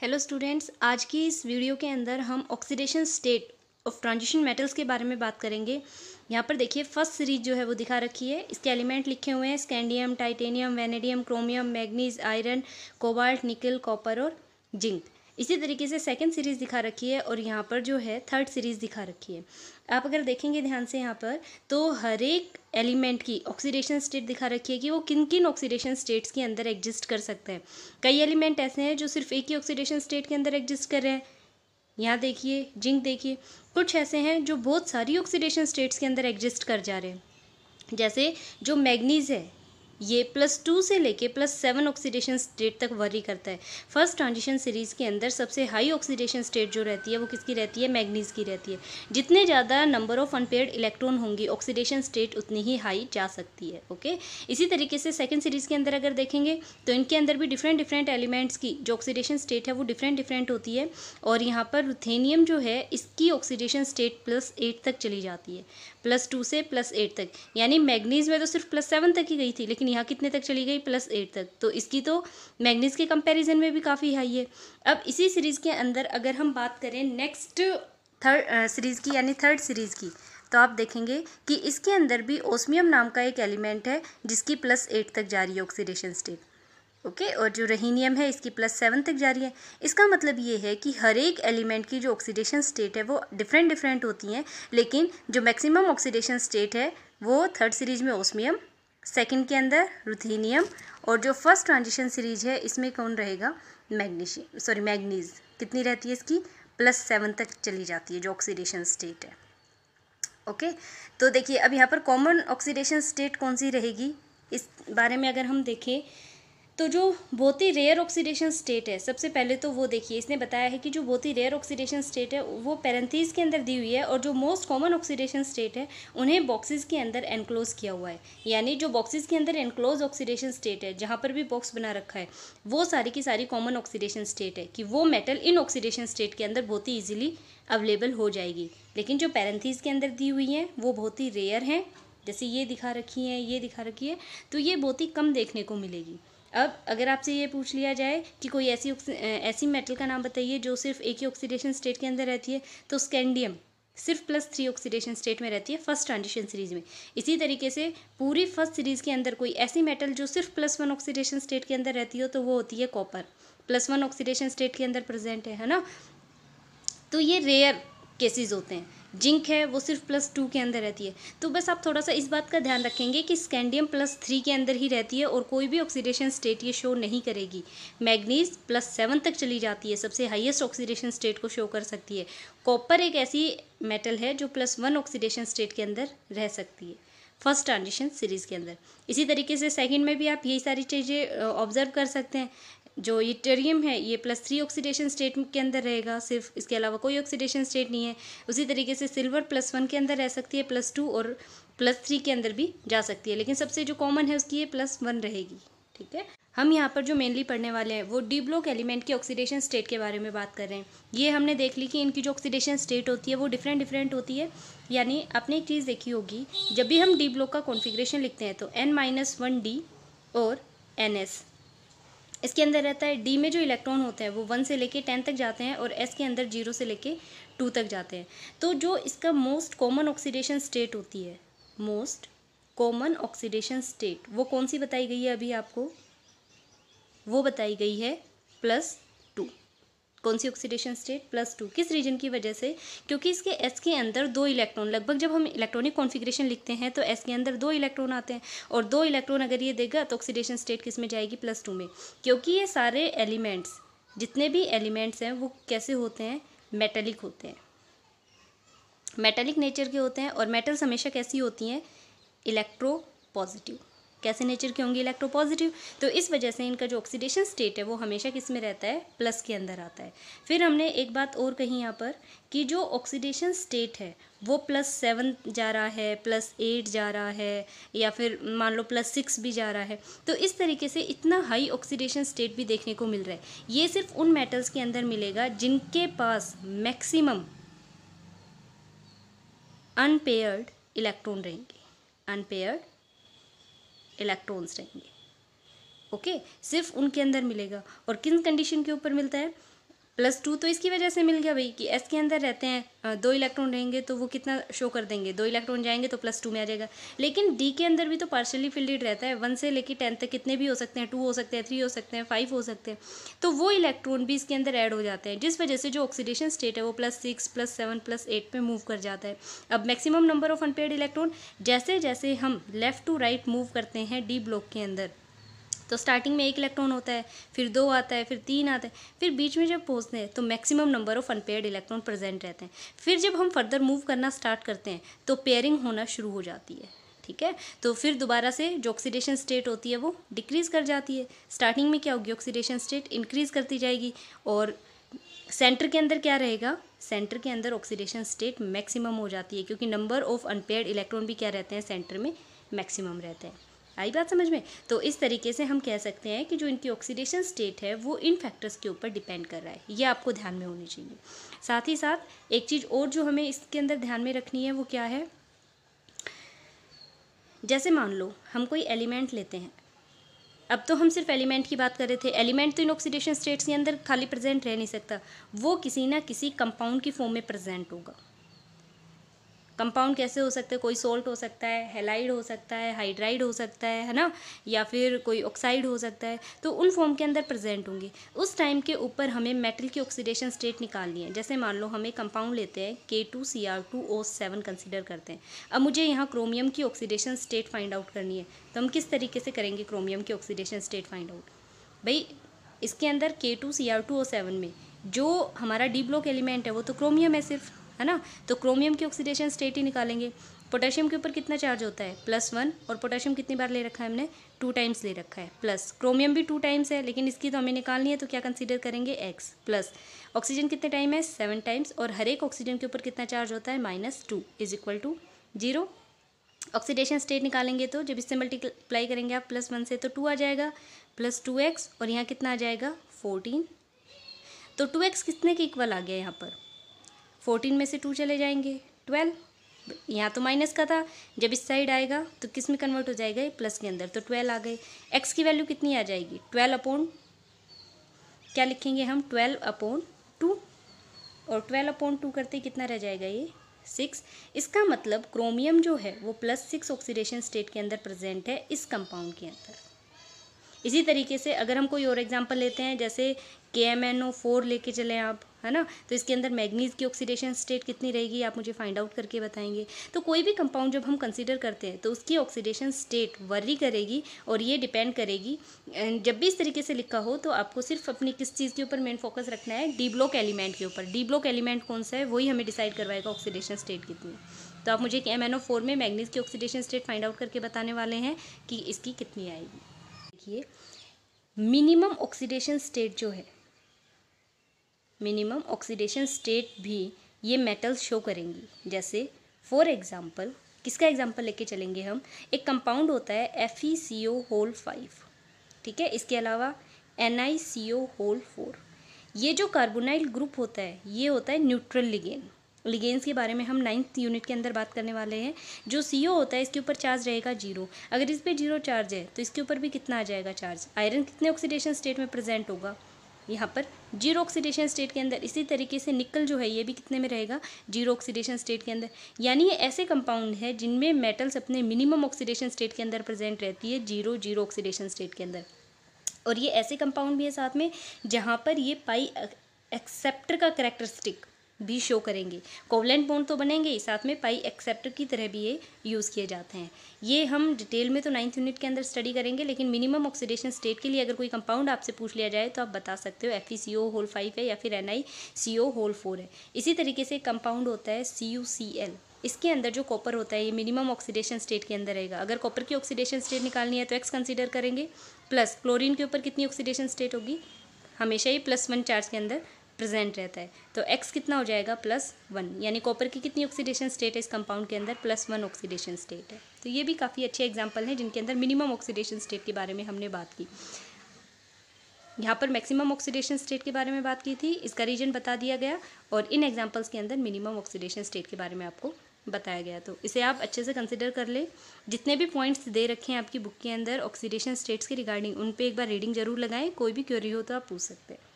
hello students आज की इस वीडियो के अंदर हम oxidation state of transition metals के बारे में बात करेंगे यहाँ पर देखिए फर्स्ट सीरीज जो है वो दिखा रखी है इसके एलिमेंट लिखे हुए हैं scandium titanium vanadium chromium manganese iron cobalt nickel copper और जिंक इसी तरीके से सेकंड सीरीज़ दिखा रखी है और यहाँ पर जो है थर्ड सीरीज़ दिखा रखी है आप अगर देखेंगे ध्यान से यहाँ पर तो हर एक एलिमेंट की ऑक्सीडेशन स्टेट दिखा रखी है कि वो किन किन ऑक्सीडेशन स्टेट्स के अंदर एग्जिस्ट कर सकते हैं कई एलिमेंट ऐसे हैं जो सिर्फ एक ही ऑक्सीडेशन स्टेट के अंदर एग्जिस्ट कर रहे हैं यहाँ देखिए जिंक देखिए कुछ ऐसे हैं जो बहुत सारी ऑक्सीडेशन स्टेट्स के अंदर एग्जिस्ट कर जा रहे हैं जैसे जो मैग्नीज़ है ये प्लस टू से लेके प्लस सेवन ऑक्सीडेशन स्टेट तक वरी करता है फर्स्ट ट्रांजिशन सीरीज़ के अंदर सबसे हाई ऑक्सीडेशन स्टेट जो रहती है वो किसकी रहती है मैग्नीज की रहती है जितने ज़्यादा नंबर ऑफ अनपेयर्ड इलेक्ट्रॉन होंगी ऑक्सीडेशन स्टेट उतनी ही हाई जा सकती है ओके इसी तरीके से सेकेंड सीरीज़ के अंदर अगर देखेंगे तो इनके अंदर भी डिफरेंट डिफरेंट एलिमेंट्स की जो ऑक्सीडेशन स्टेट है वो डिफरेंट डिफरेंट होती है और यहाँ पर रुथेनियम जो है इसकी ऑक्सीडेशन स्टेट प्लस एट तक चली जाती है प्लस टू से प्लस एट तक यानी मैग्नीज में तो सिर्फ प्लस सेवन तक ही गई थी लेकिन यहाँ कितने तक चली गई प्लस एट तक तो इसकी तो मैग्नीज के कंपैरिजन में भी काफ़ी हाई है अब इसी सीरीज़ के अंदर अगर हम बात करें नेक्स्ट थर्ड सीरीज़ की यानी थर्ड सीरीज़ की तो आप देखेंगे कि इसके अंदर भी ओसमियम नाम का एक एलिमेंट है जिसकी प्लस एट तक जा रही है ऑक्सीडेशन स्टेट ओके okay, और जो रहीनियम है इसकी प्लस सेवन तक जा रही है इसका मतलब ये है कि हर एक एलिमेंट की जो ऑक्सीडेशन स्टेट है वो डिफरेंट डिफरेंट होती हैं लेकिन जो मैक्सिमम ऑक्सीडेशन स्टेट है वो थर्ड सीरीज में ओसमियम सेकंड के अंदर रुथीनियम और जो फर्स्ट ट्रांजिशन सीरीज है इसमें कौन रहेगा मैग्नीशियम सॉरी मैग्नीज कितनी रहती है इसकी प्लस सेवन तक चली जाती है जो ऑक्सीडेशन स्टेट है ओके तो देखिए अब यहाँ पर कॉमन ऑक्सीडेशन स्टेट कौन सी रहेगी इस बारे में अगर हम देखें तो जो बहुत ही रेयर ऑक्सीडेशन स्टेट है सबसे पहले तो वो देखिए इसने बताया है कि जो बहुत ही रेयर ऑक्सीडेशन स्टेट है वो पैरेंथीज के अंदर दी हुई है और जो मोस्ट कॉमन ऑक्सीडेशन स्टेट है उन्हें बॉक्सेस के अंदर एनक्लोज किया हुआ है यानी जो बॉक्सेस के अंदर एनक्लोज ऑक्सीडेशन स्टेट है जहाँ पर भी बॉक्स बना रखा है वो सारी की सारी कॉमन ऑक्सीडेशन स्टेट है कि वो मेटल इन ऑक्सीडेशन स्टेट के अंदर बहुत ही ईजिली अवेलेबल हो जाएगी लेकिन जो पैरेंथीज के अंदर दी हुई हैं वो बहुत ही रेयर हैं जैसे ये दिखा रखी है ये दिखा रखी है तो ये बहुत ही कम देखने को मिलेगी अब अगर आपसे ये पूछ लिया जाए कि कोई ऐसी ऐसी मेटल का नाम बताइए जो सिर्फ एक ही ऑक्सीडेशन स्टेट के अंदर रहती है तो स्कैंडियम सिर्फ प्लस थ्री ऑक्सीडेशन स्टेट में रहती है फर्स्ट ट्रांजिशन सीरीज में इसी तरीके से पूरी फर्स्ट सीरीज के अंदर कोई ऐसी मेटल जो सिर्फ प्लस वन ऑक्सीडेशन स्टेट के अंदर रहती हो तो वो होती है copper plus one oxidation state के अंदर प्रेजेंट है है ना तो ये रेयर केसेस होते हैं जिंक है वो सिर्फ प्लस टू के अंदर रहती है तो बस आप थोड़ा सा इस बात का ध्यान रखेंगे कि स्कैंडियम प्लस थ्री के अंदर ही रहती है और कोई भी ऑक्सीडेशन स्टेट ये शो नहीं करेगी मैग्नीज प्लस सेवन तक चली जाती है सबसे हाईएस्ट ऑक्सीडेशन स्टेट को शो कर सकती है कॉपर एक ऐसी मेटल है जो प्लस वन ऑक्सीडेशन स्टेट के अंदर रह सकती है फर्स्ट ट्रांजिशन सीरीज़ के अंदर इसी तरीके से सेकंड में भी आप यही सारी चीज़ें ऑब्जर्व कर सकते हैं जो ये टेरियम है ये प्लस थ्री ऑक्सीडेशन स्टेट के अंदर रहेगा सिर्फ इसके अलावा कोई ऑक्सीडेशन स्टेट नहीं है उसी तरीके से सिल्वर प्लस वन के अंदर रह सकती है प्लस टू और प्लस थ्री के अंदर भी जा सकती है लेकिन सबसे जो कॉमन है उसकी ये प्लस वन रहेगी ठीक है हम यहाँ पर जो मेनली पढ़ने वाले हैं वो डी ब्लॉक एलिमेंट की ऑक्सीडेशन स्टेट के बारे में बात कर रहे हैं ये हमने देख ली कि इनकी जो ऑक्सीडेशन स्टेट होती है वो डिफरेंट डिफरेंट होती है यानी आपने एक चीज़ देखी होगी जब भी हम डी ब्लॉक का कॉन्फिग्रेशन लिखते हैं तो एन माइनस वन डी और एन एस इसके अंदर रहता है डी में जो इलेक्ट्रॉन होते हैं वो वन से लेके टेन तक जाते हैं और एस के अंदर जीरो से लेके टू तक जाते हैं तो जो इसका मोस्ट कॉमन ऑक्सीडेशन स्टेट होती है मोस्ट कॉमन ऑक्सीडेशन स्टेट वो कौन सी बताई गई है अभी आपको वो बताई गई है प्लस कौन सी ऑक्सीडेशन स्टेट प्लस टू किस रीजन की वजह से क्योंकि इसके एस के अंदर दो इलेक्ट्रॉन लगभग जब हम इलेक्ट्रॉनिक कॉन्फिग्रेशन लिखते हैं तो एस के अंदर दो इलेक्ट्रॉन आते हैं और दो इलेक्ट्रॉन अगर ये देगा तो ऑक्सीडेशन स्टेट किस में जाएगी प्लस टू में क्योंकि ये सारे एलिमेंट्स जितने भी एलिमेंट्स हैं वो कैसे होते हैं मेटेलिक होते हैं मेटेलिक नेचर के होते हैं और मेटल्स हमेशा कैसी होती हैं इलेक्ट्रो पॉजिटिव कैसे नेचर होंगे इलेक्ट्रो इलेक्ट्रोपॉजिटिव तो इस वजह से इनका जो ऑक्सीडेशन स्टेट है वो हमेशा किस में रहता है प्लस के अंदर आता है फिर हमने एक बात और कही यहाँ पर कि जो ऑक्सीडेशन स्टेट है वो प्लस सेवन जा रहा है प्लस एट जा रहा है या फिर मान लो प्लस सिक्स भी जा रहा है तो इस तरीके से इतना हाई ऑक्सीडेशन स्टेट भी देखने को मिल रहा है ये सिर्फ उन मेटल्स के अंदर मिलेगा जिनके पास मैक्सिमम अनपेयर्ड इलेक्ट्रॉन रहेंगे अनपेयर्ड इलेक्ट्रॉन्स रहेंगे ओके सिर्फ उनके अंदर मिलेगा और किन कंडीशन के ऊपर मिलता है प्लस टू तो इसकी वजह से मिल गया भाई कि एस के अंदर रहते हैं दो इलेक्ट्रॉन रहेंगे तो वो कितना शो कर देंगे दो इलेक्ट्रॉन जाएंगे तो प्लस टू में आ जाएगा लेकिन डी के अंदर भी तो पार्शली फिल्डेड रहता है वन से लेकर टेन तक कितने भी हो सकते हैं टू हो सकते हैं थ्री हो सकते हैं फाइव हो सकते हैं तो वो इलेक्ट्रॉन भी इसके अंदर ऐड हो जाते हैं जिस वजह से जो ऑक्सीडेशन स्टेट है वो plus six plus seven plus eight पर मूव कर जाता है अब maximum number of unpaired electron जैसे जैसे हम लेफ़्ट टू राइट मूव करते हैं डी ब्लॉक के अंदर तो स्टार्टिंग में एक इलेक्ट्रॉन होता है फिर दो आता है फिर तीन आता है फिर बीच में जब पहुँचते हैं तो maximum number of unpaired electron present रहते हैं फिर जब हम फर्दर मूव करना स्टार्ट करते हैं तो पेयरिंग होना शुरू हो जाती है ठीक है तो फिर दोबारा से जो ऑक्सीडेशन स्टेट होती है वो डिक्रीज़ कर जाती है स्टार्टिंग में क्या होगी ऑक्सीडेशन स्टेट इंक्रीज़ करती जाएगी और सेंटर के अंदर क्या रहेगा सेंटर के अंदर ऑक्सीडेशन स्टेट मैक्सिमम हो जाती है क्योंकि नंबर ऑफ अनपेयर्ड इलेक्ट्रॉन भी क्या रहते हैं सेंटर में मैक्सिमम रहते हैं आई बात समझ में तो इस तरीके से हम कह सकते हैं कि जो इनकी ऑक्सीडेशन स्टेट है वो इन फैक्टर्स के ऊपर डिपेंड कर रहा है ये आपको ध्यान में होनी चाहिए साथ ही साथ एक चीज़ और जो हमें इसके अंदर ध्यान में रखनी है वो क्या है जैसे मान लो हम कोई एलिमेंट लेते हैं अब तो हम सिर्फ एलिमेंट की बात कर रहे थे एलिमेंट तो इन ऑक्सीडेशन स्टेट्स के अंदर खाली प्रेजेंट रह नहीं सकता वो किसी ना किसी कंपाउंड की फॉर्म में प्रेजेंट होगा कंपाउंड कैसे हो सकते हैं कोई सोल्ट हो सकता है हेलाइड हो सकता है हाइड्राइड हो सकता है है ना या फिर कोई ऑक्साइड हो सकता है तो उन फॉर्म के अंदर प्रेजेंट होंगे उस टाइम के ऊपर हमें मेटल की ऑक्सीडेशन स्टेट निकालनी है जैसे मान लो हमें कंपाउंड लेते हैं K two C R two O seven consider करते हैं अब मुझे यहाँ क्रोमियम की ऑक्सीडेशन स्टेट फाइंड आउट करनी है तो हम किस तरीके से करेंगे क्रोमियम की ऑक्सीडेशन स्टेट फाइंड आउट भाई इसके अंदर K two C R two O seven में जो हमारा डी ब्लॉक एलिमेंट है वो तो क्रोमियम है सिर्फ है ना तो क्रोमियम की ऑक्सीडेशन स्टेट ही निकालेंगे पोटेशियम के ऊपर कितना चार्ज होता है प्लस वन और पोटेशियम कितनी बार ले रखा है हमने टू टाइम्स ले रखा है प्लस क्रोमियम भी टू टाइम्स है लेकिन इसकी तो हमें निकालनी है तो क्या कंसीडर करेंगे एक्स प्लस ऑक्सीजन कितने टाइम है सेवन टाइम्स और हर एक ऑक्सीजन के ऊपर कितना चार्ज होता है minus two is equal to zero oxidation state निकालेंगे तो जब इससे मल्टीप्लाई करेंगे आप प्लस वन से तो टू आ जाएगा प्लस टू एक्स और यहाँ कितना आ जाएगा फोर्टीन तो टू एक्स कितने के इक्वल आ गया यहाँ पर फोर्टीन में से टू चले जाएंगे ट्वेल्व यहाँ तो माइनस का था जब इस साइड आएगा तो किस में कन्वर्ट हो जाएगा ये प्लस के अंदर तो ट्वेल्व आ गए एक्स की वैल्यू कितनी आ जाएगी ट्वेल्व अपॉन क्या लिखेंगे हम ट्वेल्व अपॉन टू और ट्वेल्व अपॉन टू करते कितना रह जाएगा ये सिक्स इसका मतलब क्रोमियम जो है वो प्लस सिक्स ऑक्सीडेशन स्टेट के अंदर प्रेजेंट है इस कंपाउंड के अंदर इसी तरीके से अगर हम कोई और एग्जाम्पल लेते हैं जैसे के एम एन ओ फोर लेके चले आप है ना तो इसके अंदर मैग्नीज की ऑक्सीडेशन स्टेट कितनी रहेगी आप मुझे फाइंड आउट करके बताएंगे तो कोई भी कंपाउंड जब हम कंसिडर करते हैं तो उसकी ऑक्सीडेशन स्टेट वरी करेगी और ये डिपेंड करेगी जब भी इस तरीके से लिखा हो तो आपको सिर्फ अपनी किस चीज़ के ऊपर मेन फोकस रखना है डी ब्लॉक एलिमेंट के ऊपर डी ब्लॉक एलिमेंट कौन सा है वही हमें डिसाइड करवाएगा ऑक्सीडेशन स्टेट कितनी तो आप मुझे एम एन ओ फोर में मैग्नीज की ऑक्सीडेशन स्टेट फाइंड आउट करके बताने वाले हैं कि इसकी कितनी आएगी देखिए मिनिमम ऑक्सीडेशन स्टेट जो है मिनिमम ऑक्सीडेशन स्टेट भी ये मेटल्स शो करेंगी जैसे फॉर एग्ज़ाम्पल किसका एग्जाम्पल लेके चलेंगे हम एक कंपाउंड होता है F E C O whole five ठीक है इसके अलावा N I C O whole four ये जो कार्बोनाइल ग्रुप होता है ये होता है न्यूट्रल लिगेन लिगेंस के बारे में हम नाइन्थ यूनिट के अंदर बात करने वाले हैं जो सी होता है इसके ऊपर चार्ज रहेगा जीरो अगर इस पर जीरो चार्ज है तो इसके ऊपर भी कितना आ जाएगा चार्ज आयरन कितने ऑक्सीडेशन स्टेट में प्रेजेंट होगा यहाँ पर जीरो ऑक्सीडेशन स्टेट के अंदर इसी तरीके से निकल जो है ये भी कितने में रहेगा जीरो ऑक्सीडेशन स्टेट के अंदर यानी ये ऐसे कंपाउंड है जिनमें मेटल्स अपने मिनिमम ऑक्सीडेशन स्टेट के अंदर प्रेजेंट रहती है जीरो जीरो ऑक्सीडेशन स्टेट के अंदर और ये ऐसे कंपाउंड भी है साथ में जहाँ पर ये पाई एक्सेप्टर का करेक्टरिस्टिक भी शो करेंगे कोवलेंट बॉन्ड तो बनेंगे ही साथ में पाई एक्सेप्टर की तरह भी ये यूज़ किए जाते हैं ये हम डिटेल में तो नाइन्थ यूनिट के अंदर स्टडी करेंगे लेकिन मिनिमम ऑक्सीडेशन स्टेट के लिए अगर कोई कंपाउंड आपसे पूछ लिया जाए तो आप बता सकते हो F C O whole five है या फिर N I C O whole four है इसी तरीके से कंपाउंड होता है सी यू सी एल इसके अंदर जो कॉपर होता है ये मिनिमम ऑक्सीडेशन स्टेट के अंदर रहेगा अगर कॉपर की ऑक्सीडेशन स्टेट निकालनी है तो एक्स कंसिडर करेंगे प्लस क्लोरीन के ऊपर कितनी ऑक्सीडेशन स्टेट होगी हमेशा ही प्लस वन चार्ज के अंदर प्रेजेंट रहता है तो एक्स कितना हो जाएगा प्लस वन यानी कॉपर की कितनी ऑक्सीडेशन स्टेट है इस कंपाउंड के अंदर प्लस वन ऑक्सीडेशन स्टेट है तो ये भी काफ़ी अच्छे एग्जाम्पल हैं जिनके अंदर मिनिमम ऑक्सीडेशन स्टेट के बारे में हमने बात की यहाँ पर मैक्सिमम ऑक्सीडेशन स्टेट के बारे में बात की थी इसका रीजन बता दिया गया और इन एग्जाम्पल्स के अंदर मिनिमम ऑक्सीडेशन स्टेट के बारे में आपको बताया गया तो इसे आप अच्छे से कंसिडर कर लें जितने भी पॉइंट्स दे रखे हैं आपकी बुक के अंदर ऑक्सीडेशन स्टेट्स के रिगार्डिंग उन पर एक बार रीडिंग जरूर लगाएं कोई भी क्यूरी हो तो आप पूछ सकते हैं